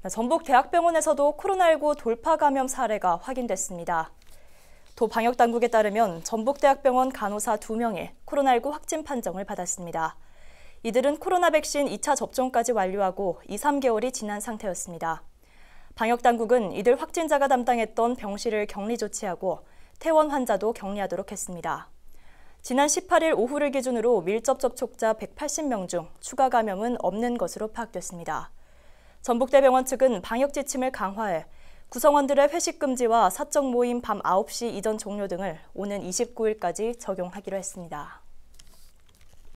네, 전북 대학병원에서도 코로나19 돌파 감염 사례가 확인됐습니다. 도 방역당국에 따르면 전북대학병원 간호사 2명이 코로나19 확진 판정을 받았습니다. 이들은 코로나 백신 2차 접종까지 완료하고 2, 3개월이 지난 상태였습니다. 방역당국은 이들 확진자가 담당했던 병실을 격리 조치하고 퇴원 환자도 격리하도록 했습니다. 지난 18일 오후를 기준으로 밀접 접촉자 180명 중 추가 감염은 없는 것으로 파악됐습니다. 전북대병원 측은 방역 지침을 강화해 구성원들의 회식 금지와 사적 모임 밤 9시 이전 종료 등을 오는 29일까지 적용하기로 했습니다.